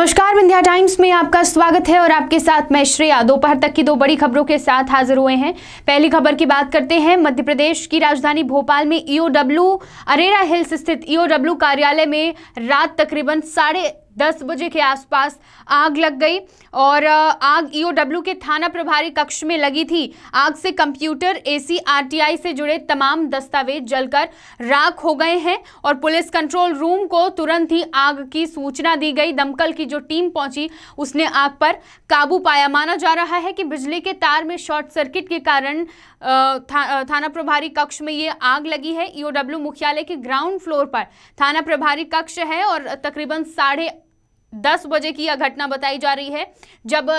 नमस्कार विंध्या टाइम्स में आपका स्वागत है और आपके साथ मैं श्रेया दोपहर तक की दो बड़ी खबरों के साथ हाजिर हुए हैं पहली खबर की बात करते हैं मध्य प्रदेश की राजधानी भोपाल में ईओडब्ल्यू अरेरा हिल्स स्थित ईओडब्ल्यू कार्यालय में रात तकरीबन साढ़े दस बजे के आसपास आग लग गई और आग ईओडब्ल्यू e के थाना प्रभारी कक्ष में लगी थी आग से कंप्यूटर एसी आरटीआई से जुड़े तमाम दस्तावेज जलकर राख हो गए हैं और पुलिस कंट्रोल रूम को तुरंत ही आग की सूचना दी गई दमकल की जो टीम पहुंची उसने आग पर काबू पाया माना जा रहा है कि बिजली के तार में शॉर्ट सर्किट के कारण था, थाना प्रभारी कक्ष में ये आग लगी है ईओडब्ल्यू e मुख्यालय के ग्राउंड फ्लोर पर थाना प्रभारी कक्ष है और तकरीबन साढ़े दस बजे की यह घटना बताई जा रही है जब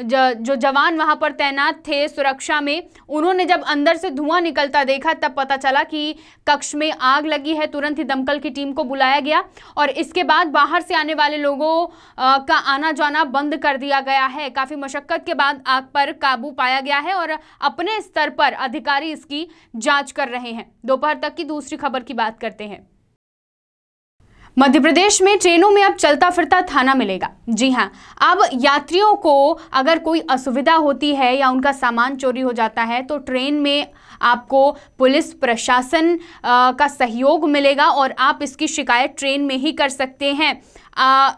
जो जवान वहां पर तैनात थे सुरक्षा में उन्होंने जब अंदर से धुआं निकलता देखा तब पता चला कि कक्ष में आग लगी है तुरंत ही दमकल की टीम को बुलाया गया और इसके बाद बाहर से आने वाले लोगों का आना जाना बंद कर दिया गया है काफ़ी मशक्क़त के बाद आग पर काबू पाया गया है और अपने स्तर पर अधिकारी इसकी जाँच कर रहे हैं दोपहर तक की दूसरी खबर की बात करते हैं मध्य प्रदेश में ट्रेनों में अब चलता फिरता थाना मिलेगा जी हाँ अब यात्रियों को अगर कोई असुविधा होती है या उनका सामान चोरी हो जाता है तो ट्रेन में आपको पुलिस प्रशासन आ, का सहयोग मिलेगा और आप इसकी शिकायत ट्रेन में ही कर सकते हैं आ,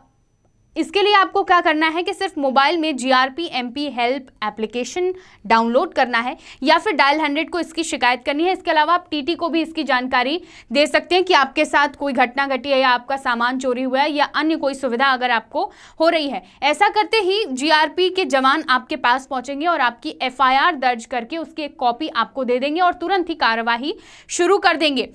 इसके लिए आपको क्या करना है कि सिर्फ मोबाइल में G R P P M help application download करना है या फिर डायल हंड्रेड को इसकी शिकायत करनी है इसके अलावा आप टीटी को भी इसकी जानकारी दे सकते हैं कि आपके साथ कोई घटना घटी है या आपका सामान चोरी हुआ है या अन्य कोई सुविधा अगर आपको हो रही है ऐसा करते ही पी के जवान आपके पास पहुँचेंगे और आपकी आर दर्ज करके उसकी एक कॉपी आपको दे देंगे और तुरंत ही कार्यवाही शुरू कर देंगे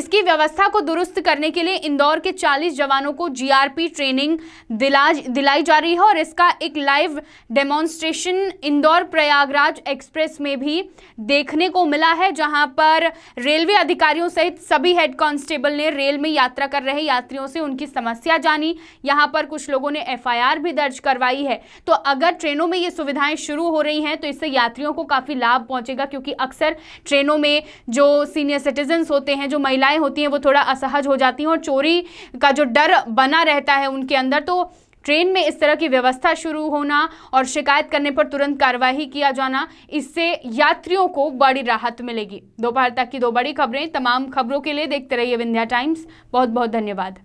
इसकी व्यवस्था को दुरुस्त करने के लिए इंदौर के चालीस जवानों को पी ट्रेनिंग दिला दिलाज दिलाई जा रही है और इसका एक live demonstration Indore Prayagraj express में भी देखने को मिला है जहां पर रेलवे अधिकारियों सहित सभी हेड कांस्टेबल ने रेल में यात्रा कर रहे यात्रियों से उनकी समस्या जानी यहां पर कुछ लोगों ने एफआईआर भी दर्ज करवाई है तो अगर ट्रेनों में ये सुविधाएं शुरू हो रही हैं तो इससे यात्रियों को काफ़ी लाभ पहुंचेगा क्योंकि अक्सर ट्रेनों में जो सीनियर सिटीजन्स होते हैं जो महिलाएं होती हैं वो थोड़ा असहज हो जाती हैं और चोरी का जो डर बना रहता है उनके अंदर तो ट्रेन में इस तरह की व्यवस्था शुरू होना और शिकायत करने पर तुरंत कार्रवाई किया जाना इससे यात्रियों को बड़ी राहत मिलेगी दोपहर तक की दो बड़ी खबरें तमाम खबरों के लिए देखते रहिए विंध्या टाइम्स बहुत बहुत धन्यवाद